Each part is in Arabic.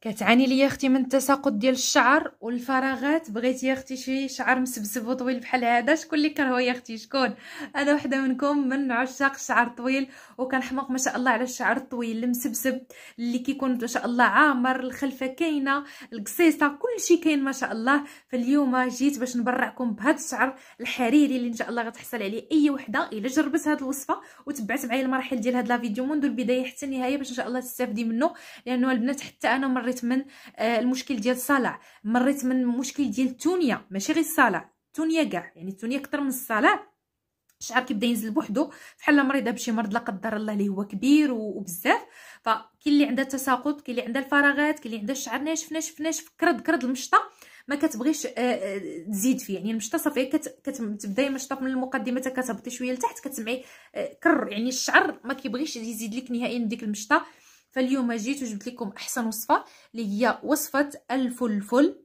كتعاني ليا اختي من التساقط ديال الشعر والفراغات بغيتي يا اختي شي شعر مسبسب وطويل بحال هذا شكون اللي كرهو يا اختي شكون انا وحده منكم من عشاق الشعر الطويل وكنحماق ما شاء الله على الشعر الطويل المسبسب اللي كيكون ما شاء الله عامر الخلفه كاينه القصيصه كلشي كاين ما شاء الله فاليوم جيت باش نبرعكم بهذا الشعر الحريري اللي ان شاء الله غتحصل عليه اي وحده الا جربت هذه الوصفه وتبعت معايا المراحل ديال هذا الفيديو منذ البدايه حتى النهايه باش ان شاء الله تستافدي منه لانه البنات حتى انا مر مريت من آه، المشكل ديال الصلع مريت من مشكل ديال التونيه ماشي غير الصلع التونيه كاع يعني التونيه اكثر من الصلع الشعر كيبدا ينزل بوحدو فحال مريضه بشي مرض لا قدر الله اللي هو كبير وبزاف فكاين اللي عندها التساقط كاين اللي عندها الفراغات كاين اللي عندها الشعر ناشف ناشف ناشف كرد كرد المشطه ما كتبغيش آه، آه، تزيد فيه يعني المشطه صافي كتبداي المشطه من المقدمه حتى كتهبطي شويه لتحت كتسمعي كر يعني الشعر ما كيبغيش يزيد لك نهائيا ديك المشطه فاليوم جيت وجبت لكم احسن وصفه اللي هي وصفه الفلفل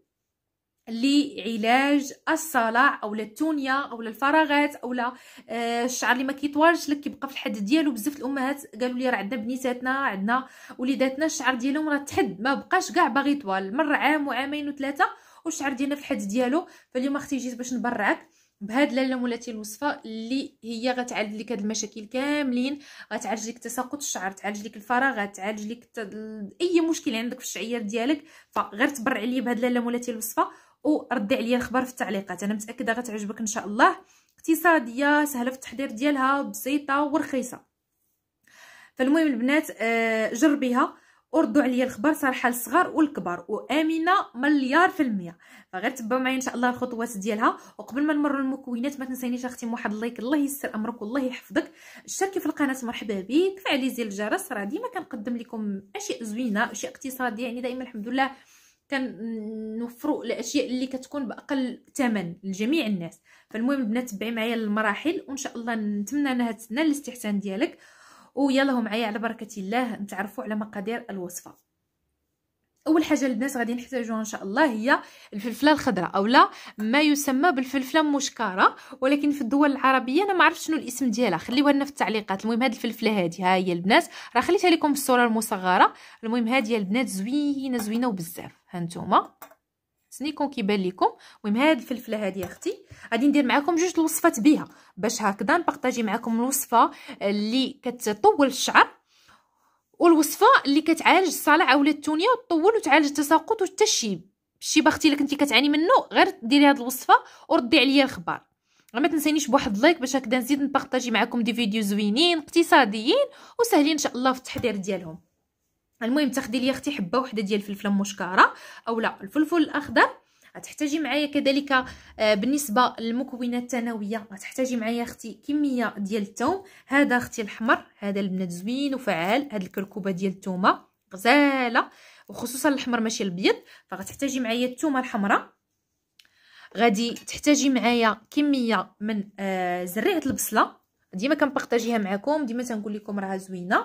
لعلاج الصلع او التونيا او الفراغات او آه، الشعر اللي ما كيطوالش لك كيبقى في الحد ديالو بزاف الامهات قالوا لي راه عندنا بنيتاتنا عندنا وليداتنا الشعر ديالهم راه تحد ما بقاش كاع باغي طوال مر عام وعامين وثلاثه والشعر ديالنا في الحد ديالو فاليوم اختي جيت باش نبرعك بهاد لاله مولاتي الوصفه اللي هي غتعالج لك هاد المشاكل كاملين غتعالج لك تساقط الشعر تعالج لك الفراغات تعالج لك ت... اي مشكل عندك في الشعير ديالك فغير تبرع عليا بهاد لاله مولاتي الوصفه وردي عليا الخبر في التعليقات انا متاكده غتعجبك ان شاء الله اقتصاديه سهله في التحضير ديالها بسيطه ورخيصه فالمهم البنات آه، جربيها وردوا عليا الخبر صراحه الصغار والكبار وامنه مليار في المية فغير تبعوا معايا ان شاء الله الخطوات ديالها وقبل ما نمروا المكونات ما تنسانيش اختي واحد لايك الله يسر امرك والله يحفظك اشتركي في القناه مرحبا بك فعلي زر الجرس راه ديما كنقدم لكم اشياء زوينه اشياء اقتصاديه يعني دائما الحمد لله كنوفروا الاشياء اللي كتكون باقل ثمن لجميع الناس فالمهم البنات تبعي معايا المراحل وان شاء الله نتمنى انها تنال الاستحسان ديالك ويلا معايا على بركه الله نتعرفوا على مقادير الوصفه اول حاجه البنات غادي نحتاجوها ان شاء الله هي الفلفله الخضراء اولا ما يسمى بالفلفله المشكاره ولكن في الدول العربيه انا ما عرفتش شنو الاسم ديالها خليوها لنا في التعليقات المهم هاد الفلفله هادي ها هي البنات راه خليتها لكم الصوره المصغره المهم هادي البنات زوينه زوينه وبزاف ها نتوما سنيكون كيبان لكم المهم هاد الفلفله هادي اختي غادي ندير معكم جوج الوصفات بها باش هكذا نبارطاجي معكم الوصفه اللي كتطول الشعر والوصفه اللي كتعالج الصلع اولا التونيه وتطول وتعالج التساقط والتشيب الشيب اختي الا كنتي كتعاني منه غير ديري هاد الوصفه وردي عليا الخبر ما تنسانيش بواحد لايك باش هكذا نزيد نبارطاجي معكم دي فيديو زوينين اقتصاديين وسهلين ان شاء الله في التحضير ديالهم المهم تاخدي لي اختي حبه وحده ديال الفلفله او اولا الفلفل الاخضر غتحتاجي معايا كذلك آه، بالنسبه للمكونات الثانويه غتحتاجي معايا اختي كميه ديال الثوم هذا اختي الحمر هذا البنات زوين وفعال هذه الكركوبه ديال الثومه غزاله وخصوصا الاحمر ماشي الابيض فغتحتاجي معايا الثومه الحمراء غادي تحتاجي معايا كميه من آه زريعه البصله ديما كنبارطاجيها معكم ديما تنقول لكم راها زوينه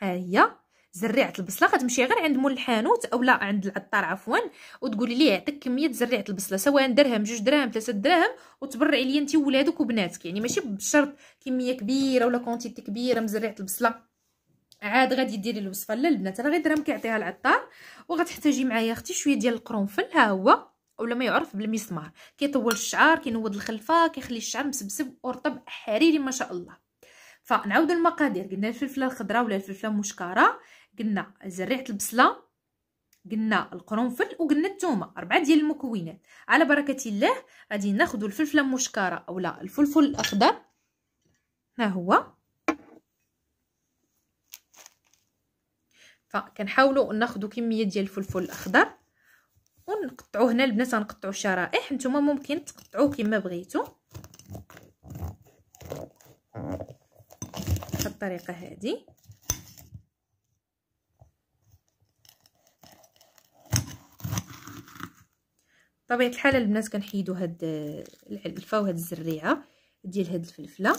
ها هي زريعه البصله غتمشي غير عند مول الحانوت اولا عند العطار عفوا وتقولي ليه عطيك كميه زريعه البصله سواء درهم جوج دراهم ثلاثه دراهم وتبرعي ليا انت وولادك وبناتك يعني ماشي بشرط كميه كبيره ولا كونتيتي كبيره من زريعه البصله عاد غادي ديري الوصفه لا البنات انا غير درهم كيعطيها العطار وغتحتاجي معايا اختي شويه ديال القرنفل ها هو اولا ما يعرف بالمسمار كيطول الشعر كينوض الخلفه كيخلي الشعر مسبسب ورطب حريري ما شاء الله فنعاودوا المقادير قلنا الفلفله الخضراء ولا الفلفله المشكره قلنا زريعه البصله قلنا القرنفل وقلنا الثومه اربعه ديال المكونات على بركه الله غادي ناخذ الفلفله المشكره اولا الفلفل الاخضر ها هو فكنحاولوا ناخذ كميه ديال الفلفل الاخضر ونقطعوه هنا البنات غنقطعوا شرائح نتوما ممكن تقطعوه كما بغيتو بهذه الطريقه هذه طبيعه الحال البنات كنحيدو هاد العلفه وهاد الزريعه ديال هاد الفلفله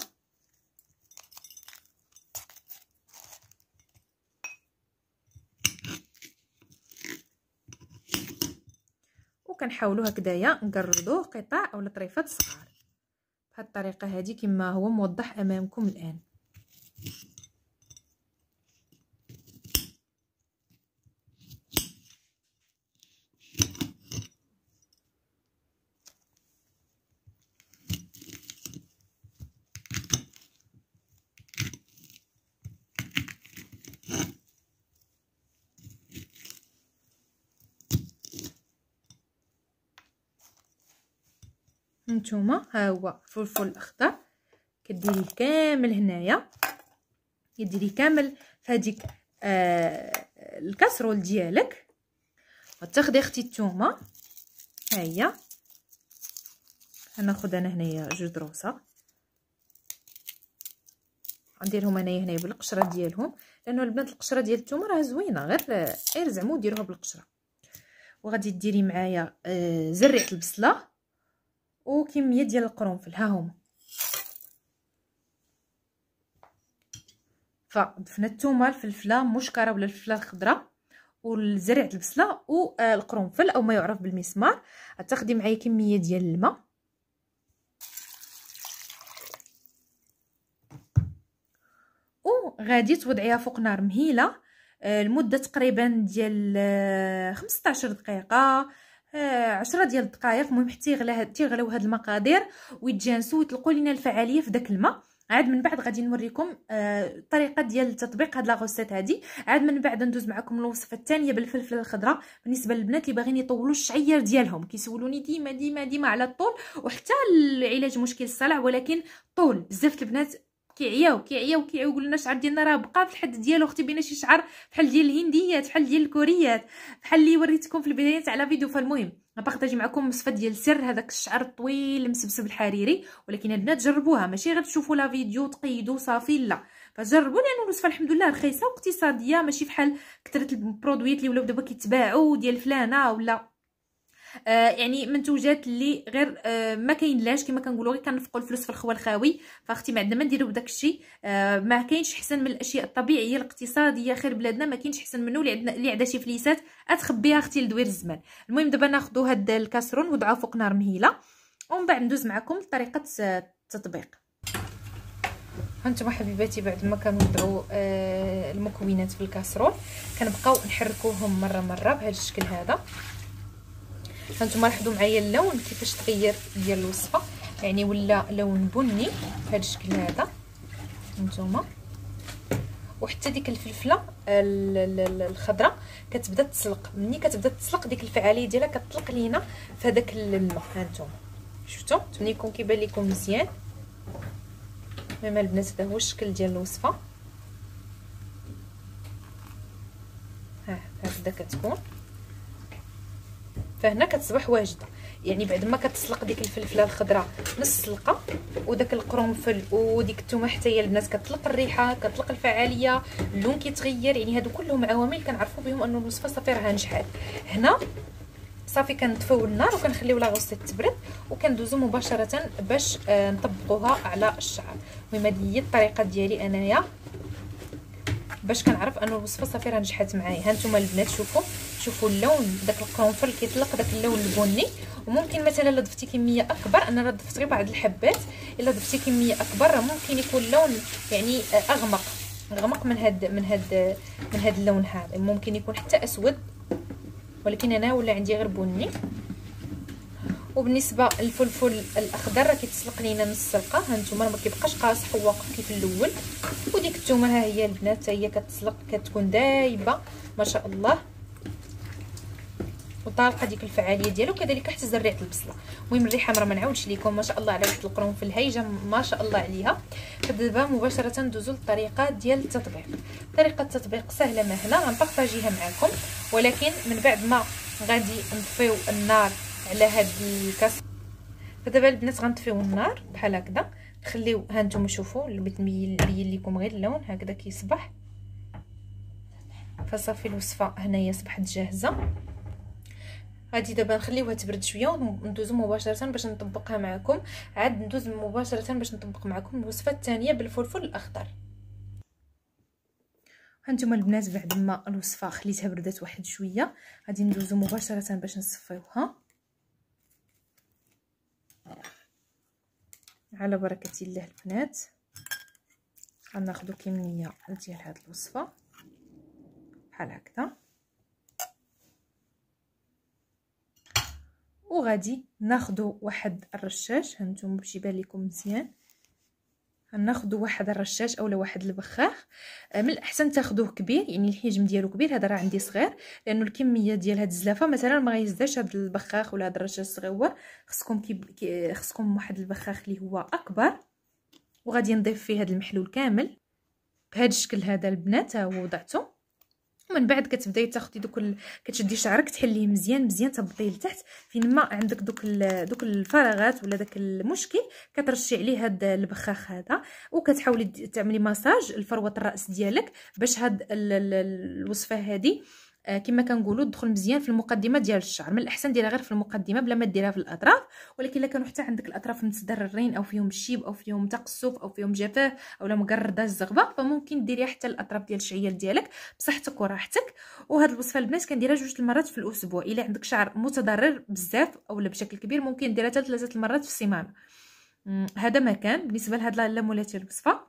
وكنحاولو هكدايا نقردوه قطع اولا طريفات صغار بهاد الطريقه هادي كما هو موضح امامكم الان نتوما ها هو فلفل اخضر كديريه كامل هنايا كديري كامل فهاديك آه الكاسرول ديالك غتاخدي اختي التومه ها هي غناخد انا هنايا جوج دروسه غنديرهم انايا هنايا بالقشره ديالهم لانه البنات القشره ديال التومه راه زوينه غير غير آه، إيه، زعما ديروها بالقشره وغادي ديري معايا آه زريعه البصله وكميه ديال القرنفل ها هما فضفنا الثومه الفلفله مشكرة ولا الفلفله الخضراء وزرعة البصله والقرنفل آه، او ما يعرف بالمسمار غتاخدي معايا كميه ديال الماء وغادي توضعيها فوق نار مهيله آه، لمده تقريبا ديال 15 آه، دقيقه آه، عشرة ديال الدقائق المهم حتى يغلى هاد تيغلاو هاد المقادير ويتجانسوا ويطلقوا لينا الفعاليه في داك الماء عاد من بعد غادي نوريكم الطريقه آه، ديال تطبيق هاد لا غوسيت هادي عاد من بعد ندوز معكم الوصفه الثانيه بالفلفله الخضراء بالنسبه للبنات اللي باغيين يطولوا الشعير ديالهم كيسولوني ديما ديما ديما على الطول وحتى العلاج مشكل الصلع ولكن طول بزاف البنات كيعياو كيعياو كيعياو يقولوا لنا الشعر ديالنا راه بقى في الحد ديالو اختي بينا شي شعر بحال ديال الهنديات بحال ديال الكوريات بحال اللي وريتكم في البدايه تاع لا فيديو فالمهم غنبارطاجي معكم وصفه ديال سر هذاك الشعر الطويل المسبسب الحريري ولكن البنات جربوها ماشي غير تشوفوا لا فيديو تقيدوا صافي لا فجربوا لانه الوصفه الحمد لله رخيصه واقتصاديه ماشي بحال كثره البرودويات اللي ولاو دابا كيتباعوا ديال فلانه ولا آه يعني منتوجات اللي غير آه ما كاينلاش كما كنقولوا غير كنفقوا الفلوس في الخوال الخاوي فاختي ما عندنا ما نديروا بداك الشيء آه ما كاينش احسن من الاشياء الطبيعيه الاقتصاديه خير بلادنا ما كاينش احسن منه اللي عندنا اللي عندها شي فليسات اتخبيها اختي لدوير الزمان المهم دابا ناخذوا هاد الكاسرون وضعوه فوق نار مهيله ومن بعد ندوز معكم لطريقه التطبيق هانتوما حبيباتي بعد ما كنوضعوا آه، المكونات في الكاسرون كنبقاو نحركوهم مره مره بهذا الشكل هذا هانتوما لاحظوا معايا اللون كيفاش تغير ديال الوصفه يعني ولا لون بني بهاد الشكل هذا هانتوما وحتى ديك الفلفله الخضراء كتبدا تسلق مني كتبدا تسلق ديك الفعاليه ديالها كتطلق لينا في هذاك الماء هانتوما شفتوا ملي يكون كيبان لكم مزيان المهم البنات هذا هو الشكل ديال الوصفه ها هكذا كتكون فهنا كتصبح واجده يعني بعد ما كتسلق ديك الفلفله الخضراء نص سلقه وداك القرنفل وديك الثومه حتى هي البنات كتطلق الريحه كتطلق الفعاليه اللون كيتغير يعني هادو كلهم عوامل كنعرفوا بهم انه الوصفه صافي راه نجحات هنا صافي كنطفيو النار وكنخليو لا غوسيت تبرد وكندوزو مباشره باش آه، نطبقوها على الشعر المهم هذه هي الطريقه ديالي انايا باش كنعرف انه الوصفه صافي راه نجحات معايا ها نتوما البنات شوفوا شوفوا اللون داك القرنفل كيطلق داك اللون البني وممكن مثلا الا ضفتي كميه اكبر انا راه ضفت غير بعض الحبات الا ضفتي كميه اكبر راه ممكن يكون اللون يعني اغمق اغمق من هاد من هاد من هاد اللون هذا ممكن يكون حتى اسود ولكن انا ولا عندي غير بني وبالنسبه للفلفل الاخضر راه كيتسلق لينا نص سلقه هانتوما ما كيبقاش قاصح حواق كيف الاول وديك الثومه ها هي البنات هي كتسلق كتكون دايبه ما شاء الله وطالقه ديك الفعاليه ديالو كذلك حتى زريعه البصله المهم الريحه مرة ما نعاودش لكم ما شاء الله على ريحه القرنفل هايجه ما شاء الله عليها فدابا مباشره ندوزو للطريقه ديال التطبيق طريقه التطبيق سهله مهله غنبارطاجيها معكم ولكن من بعد ما غادي نطفيو النار على هاد الكاس فدابا البنات غنطفيو النار بحال هكذا نخليو ها نتوما شوفوا البيت نبين لكم غير اللون هكذا كيصبح فصافي الوصفه هنايا صبحت جاهزه غادي دابا نخليوها تبرد شويه وندوزو مباشره باش نطبقها معكم عاد ندوز مباشره باش نطبق معكم الوصفه الثانيه بالفلفل الاخضر هانتوما البنات بعد ما الوصفه خليتها بردات واحد شويه غادي ندوزو مباشره باش نصفيوها على بركه الله البنات غناخذو كميه ديال هاد الوصفه بحال هكذا وغادي ناخدو واحد الرشاش هانتوما باش يبان لكم مزيان ناخذ واحد الرشاش اولا واحد البخاخ آه، من الاحسن تاخذوه كبير يعني الحجم ديالو كبير هذا راه عندي صغير لانه الكميه ديال هاد الزلافه مثلا ما غيزداش هاد البخاخ ولا هاد الرشاش الصغيور خصكم كي خصكم واحد البخاخ اللي هو اكبر وغادي نضيف فيه هاد المحلول كامل بهاد الشكل هذا البنات ها هو وضعته ومن بعد كتبداي تاخدي دوك ال... كتشدي شعرك تحليه مزيان مزيان تهبطيه لتحت فين ما عندك دوك ال... دوك الفراغات ولا داك المشكل كترشي عليه هاد البخاخ هذا وكتحاولي تعملي مساج لفروه الراس ديالك باش هاد ال... الوصفه هذه آه، كما كنقولوا تدخل مزيان في المقدمه ديال الشعر من الاحسن ديرها غير في المقدمه بلا ما ديرها في الاطراف ولكن الا كانوا حتى عندك الاطراف متضررين او فيهم شيب او فيهم تقصف او فيهم جفاف او لا مقرده الزغبه فممكن ديريها حتى الاطراف ديال الشعيال ديالك بصحتك وراحتك وهاد الوصفه البنات كنديرها جوج المرات في الاسبوع الا عندك شعر متضرر بزاف او بشكل كبير ممكن ديرها ثلاثه المرات في السيمانه هذا ما كان بالنسبه لهاد لا مولاتي الوصفه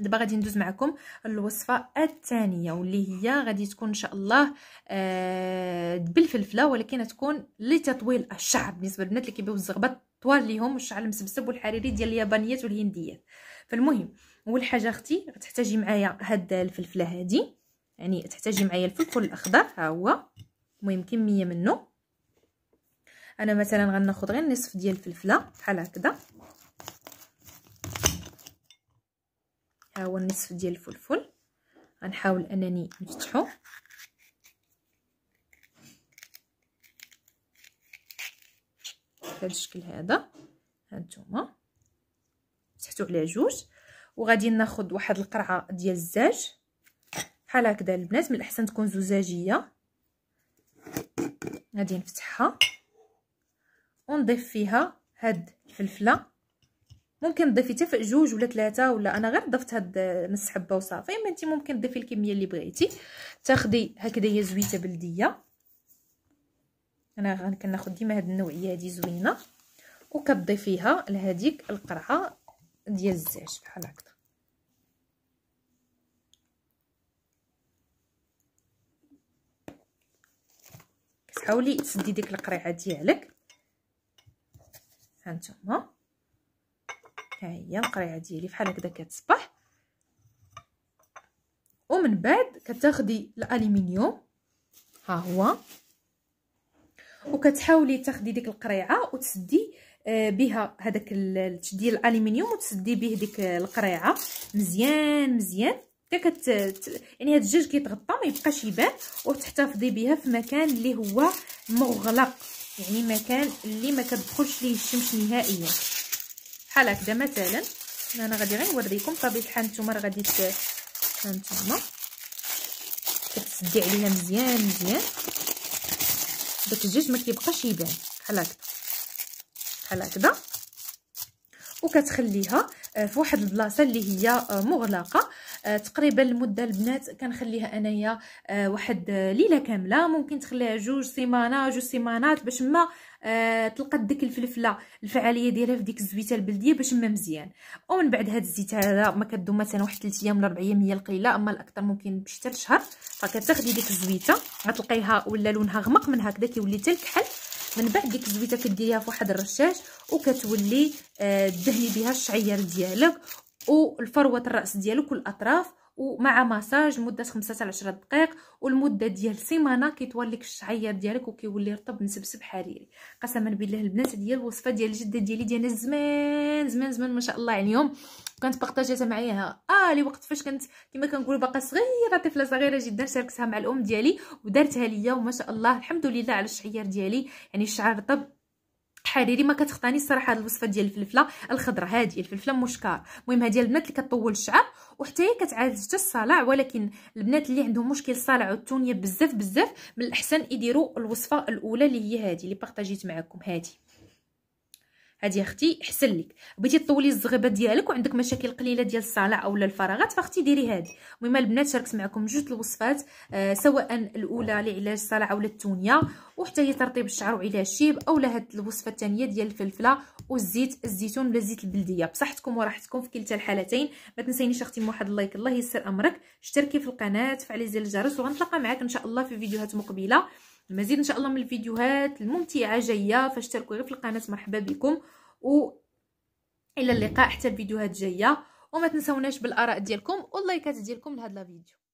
دابا غادي ندوز معكم الوصفه الثانيه واللي هي غادي تكون ان شاء الله آه بالفلفله ولكن تكون لتطويل الشعر بالنسبه للبنات اللي كيبغيو الزغبه طوال ليهم الشعر المسبسب والحريري ديال اليابانيات والهنديات فالمهم اول حاجه اختي غتحتاجي معايا هاد الفلفله هادي يعني تحتاجي معايا الفلفل الاخضر ها هو المهم كميه منه انا مثلا غناخذ غير نصف ديال الفلفله بحال هكذا ها آه، هو النصف ديال الفلفل غنحاول انني نفتحو بهذا الشكل هذا هانتوما فتحتو على جوج وغادي ناخذ واحد القرعه ديال الزاج بحال هكذا البنات من الاحسن تكون زجاجيه غادي نفتحها ونضيف فيها هاد الفلفله ممكن تضيفي حتى فوق جوج ولا ثلاثه ولا انا غير ضفت هاد نص حبه وصافي اما انت ممكن تضيفي الكميه اللي بغيتي تاخدي هكذا هي زويته بلديه انا كناخد ديما هاد النوعيه هادي زوينه وكتضيفيها لهاديك القرعه ديال الزاج بحال هكا كتحاولي تسدي ديك القريعه ديالك هانتوما ها هي القريعه ديالي بحال هكذا كتصبح ومن بعد كتاخدي الالومنيوم ها هو وكتحاولي تاخدي ديك القريعه وتسدي آه، بها هذاك ديال الالومنيوم وتسدي به ديك القريعه مزيان مزيان حتى كت يعني هاد الدجاج كيتغطى ما يبقاش يبان وتحتفظي بها في مكان اللي هو مغلق يعني مكان اللي ما كتدخلش ليه الشمس نهائيا بحال هكذا مثلا انا غادي غير نوريكم طبيعه الحال نتوما راه غادي هانتوما كتسدي عليها مزيان مزيان داك الجيش ما كيبقاش يبان بحال هكذا بحال هكذا وكتخليها آه، في واحد البلاصه اللي هي آه، مغلقه آه، تقريبا المده البنات كنخليها انايا واحد ليله كامله ممكن تخليها جوج سيمانات جوج سيمانات باش ما آه ديك الفلفله الفعاليه ديالها في ديك الزويته البلديه باش ما مزيان ومن بعد هاد الزيت هذا ما كدوم مثلا واحد 3 ايام ولا 4 ايام هي القليله اما الاكثر ممكن باش حتى شهر فكتاخدي ديك الزويته غتلقيها ولا لونها غمق من هكذا كيولي حتى الكحل من بعد ديك الزويته كديريها في واحد الرشاش وكتولي آه دهني بها الشعير ديالك والفروه الراس ديالك والاطراف ومع مساج مده 5 حتى 10 دقائق والمده ديال سيمانه كيطول ليك الشعير ديالك وكيولي رطب مسبسب حريري قسما بالله البنات هي الوصفه ديال الجده ديالي ديالنا زمان زمان زمان ما شاء الله عليهم يعني كانت بارطاجيتها معايا اه لي وقت فاش كنت كما كنقولوا باقا صغيره طفله صغيره جدا شاركتها مع الام ديالي ودارتها ليا وما شاء الله الحمد لله على الشعير ديالي يعني الشعر رطب حريري ما كتخطاني الصراحه هذه الوصفه ديال الفلفله الخضراء هذه الفلفله مشكار المهم هذه البنات اللي كطول الشعر وحتى هي كتعالج حتى الصلع ولكن البنات اللي عندهم مشكل الصلع والتونيه بزاف بزاف من الاحسن يديروا الوصفه الاولى اللي هي هذه اللي بارطاجيت معكم هذه هذه اختي حسن لك بغيتي طولي الزغيبه ديالك وعندك مشاكل قليله ديال الصاله اولا الفراغات فاختي ديري هذه المهم البنات شاركت معكم جوج الوصفات آه سواء الاولى لعلاج الصاله اولا التونيه وحتى هي ترطيب الشعر وعلاج الشيب اولا هاد الوصفه الثانيه ديال الفلفله والزيت الزيتون ولا الزيت البلديه بصحتكم وراحتكم في كلتا الحالتين ما تنسينيش اختي واحد اللايك الله يسر امرك اشتركي في القناه فعلي زر الجرس وغنتلاقى معاك ان شاء الله في فيديوهات مقبله المزيد ان شاء الله من الفيديوهات الممتعه جايه فاشتركوا غير في القناه مرحبا بكم و الى اللقاء حتى الفيديوهات جايه وما تنسوناش بالاراء ديالكم واللايكات ديالكم لهذا الفيديو